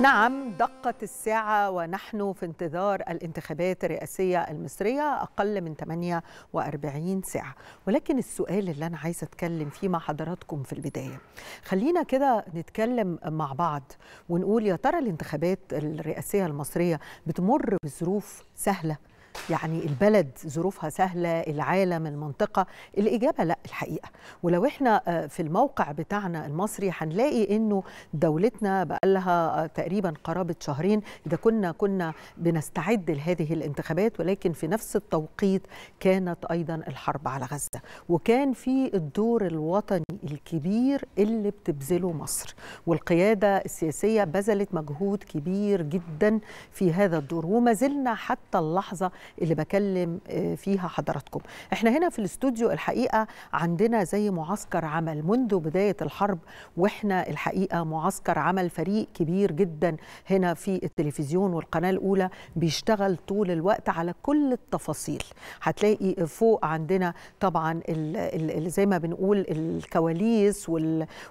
نعم دقت الساعة ونحن في انتظار الانتخابات الرئاسية المصرية أقل من 48 ساعة ولكن السؤال اللي أنا عايزة أتكلم فيه مع حضراتكم في البداية خلينا كده نتكلم مع بعض ونقول يا ترى الانتخابات الرئاسية المصرية بتمر بظروف سهلة يعني البلد ظروفها سهلة العالم المنطقة الإجابة لا الحقيقة ولو احنا آه، في الموقع بتاعنا المصري هنلاقي أنه دولتنا بقالها آه، تقريبا قرابة شهرين إذا كنا كنا بنستعد لهذه الانتخابات ولكن في نفس التوقيت كانت أيضا الحرب على غزة وكان في الدور الوطني الكبير اللي بتبذله مصر والقيادة السياسية بذلت مجهود كبير جدا في هذا الدور وما زلنا حتى اللحظة اللي بكلم آه، فيها حضراتكم احنا هنا في الاستوديو الحقيقه عندنا زي معسكر عمل منذ بدايه الحرب واحنا الحقيقه معسكر عمل فريق كبير جدا هنا في التلفزيون والقناه الاولى بيشتغل طول الوقت على كل التفاصيل هتلاقي فوق عندنا طبعا الـ الـ زي ما بنقول الكواليس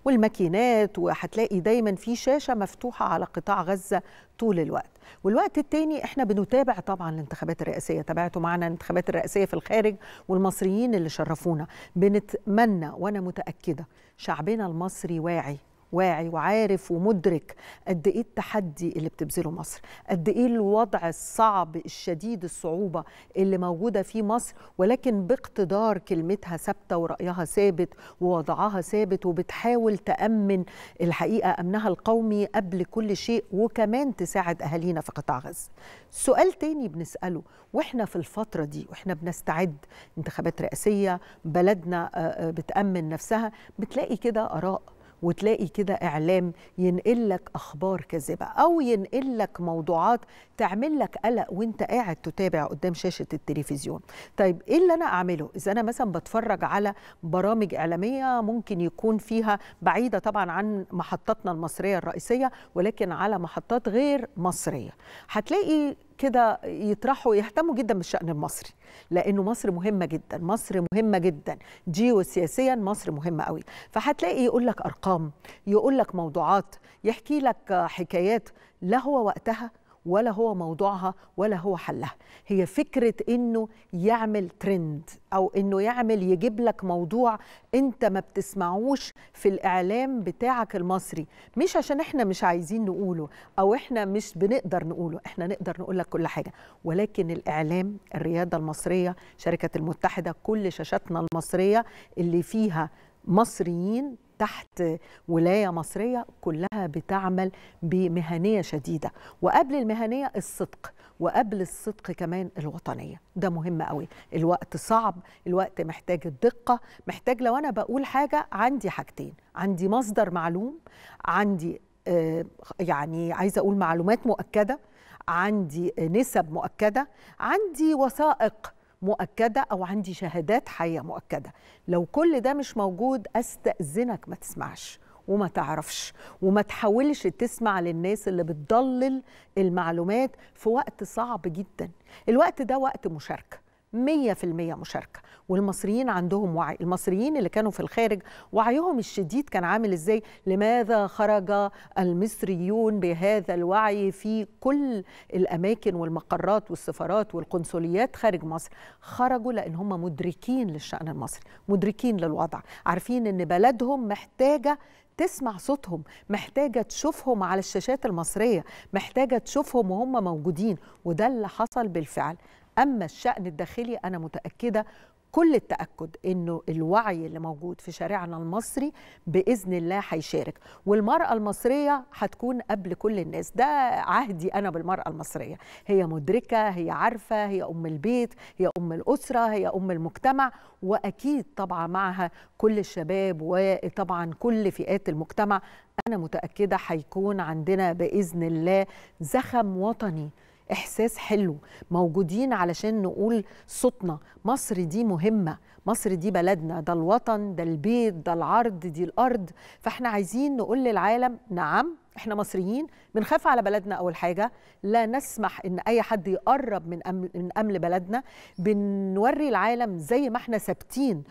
والماكينات وهتلاقي دايما في شاشه مفتوحه على قطاع غزه طول الوقت والوقت التاني احنا بنتابع طبعا الانتخابات الرئاسيه الرئاسيه تابعتوا معنا الانتخابات الرئاسيه في الخارج والمصريين اللي شرفونا بنتمنى وانا متاكده شعبنا المصري واعي واعي وعارف ومدرك قد ايه التحدي اللي بتبذله مصر قد ايه الوضع الصعب الشديد الصعوبه اللي موجوده فيه مصر ولكن باقتدار كلمتها ثابته ورايها ثابت ووضعها ثابت وبتحاول تامن الحقيقه امنها القومي قبل كل شيء وكمان تساعد اهالينا في قطاع غزه سؤال تاني بنساله واحنا في الفتره دي واحنا بنستعد انتخابات رئاسيه بلدنا آه، آه، بتامن نفسها بتلاقي كده اراء وتلاقي كده إعلام ينقل لك أخبار كاذبة أو ينقل لك موضوعات تعمل لك قلق وأنت قاعد تتابع قدام شاشة التلفزيون طيب إيه اللي أنا أعمله؟ إذا أنا مثلا بتفرج على برامج إعلامية ممكن يكون فيها بعيدة طبعا عن محطتنا المصرية الرئيسية ولكن على محطات غير مصرية هتلاقي كده يطرحوا يهتموا جدا بالشأن المصري لأنه مصر مهمة جدا مصر مهمة جدا جيو سياسيا مصر مهمة قوي فهتلاقي يقول لك أرقام يقول لك موضوعات يحكي لك حكايات لا هو وقتها ولا هو موضوعها ولا هو حلها هي فكرة انه يعمل ترند او انه يعمل يجيب لك موضوع انت ما بتسمعوش في الاعلام بتاعك المصري مش عشان احنا مش عايزين نقوله او احنا مش بنقدر نقوله احنا نقدر نقول لك كل حاجة ولكن الاعلام الريادة المصرية شركة المتحدة كل شاشاتنا المصرية اللي فيها مصريين تحت ولايه مصريه كلها بتعمل بمهنيه شديده وقبل المهنيه الصدق وقبل الصدق كمان الوطنيه ده مهم قوي الوقت صعب الوقت محتاج الدقه محتاج لو انا بقول حاجه عندي حاجتين عندي مصدر معلوم عندي آه، يعني عايزه اقول معلومات مؤكده عندي نسب مؤكده عندي وثائق مؤكده او عندي شهادات حيه مؤكده لو كل ده مش موجود استاذنك ما تسمعش وما تعرفش وما تحاولش تسمع للناس اللي بتضلل المعلومات في وقت صعب جدا الوقت ده وقت مشاركه 100% مشاركه والمصريين عندهم وعي المصريين اللي كانوا في الخارج وعيهم الشديد كان عامل ازاي لماذا خرج المصريون بهذا الوعي في كل الاماكن والمقرات والسفارات والقنصليات خارج مصر خرجوا لان هم مدركين للشان المصري مدركين للوضع عارفين ان بلدهم محتاجه تسمع صوتهم محتاجة تشوفهم على الشاشات المصرية محتاجة تشوفهم وهم موجودين وده اللي حصل بالفعل اما الشان الداخلي انا متاكده كل التاكد انه الوعي اللي موجود في شارعنا المصري باذن الله هيشارك والمراه المصريه هتكون قبل كل الناس ده عهدي انا بالمراه المصريه هي مدركه هي عارفه هي ام البيت هي ام الاسره هي ام المجتمع واكيد طبعا معها كل الشباب وطبعا كل فئات المجتمع انا متاكده هيكون عندنا باذن الله زخم وطني احساس حلو موجودين علشان نقول صوتنا مصر دي مهمه مصر دي بلدنا ده الوطن ده البيت ده العرض دي الارض فاحنا عايزين نقول للعالم نعم احنا مصريين بنخاف على بلدنا اول حاجه لا نسمح ان اي حد يقرب من أمل من امن بلدنا بنوري العالم زي ما احنا ثابتين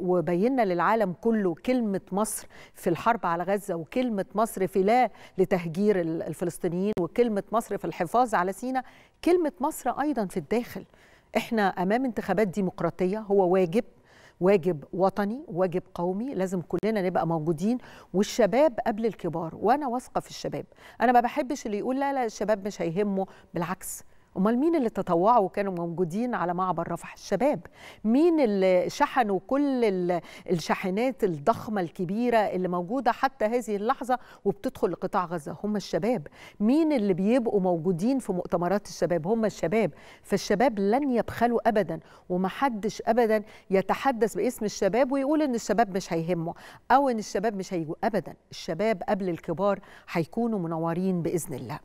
وبينا للعالم كله كلمه مصر في الحرب على غزه وكلمه مصر في لا لتهجير الفلسطينيين وكلمه مصر في الحفاظ على سينا كلمه مصر ايضا في الداخل احنا امام انتخابات ديمقراطيه هو واجب واجب وطني واجب قومي لازم كلنا نبقى موجودين والشباب قبل الكبار وانا واثقه في الشباب انا ما بحبش اللي يقول لا لا الشباب مش هيهمه بالعكس امال مين اللي تطوعوا وكانوا موجودين على معبر رفح الشباب مين اللي شحنوا كل الشاحنات الضخمه الكبيره اللي موجوده حتى هذه اللحظه وبتدخل لقطاع غزه هم الشباب مين اللي بيبقوا موجودين في مؤتمرات الشباب هم الشباب فالشباب لن يبخلوا ابدا ومحدش ابدا يتحدث باسم الشباب ويقول ان الشباب مش هيهمه او ان الشباب مش هيجوا ابدا الشباب قبل الكبار هيكونوا منورين باذن الله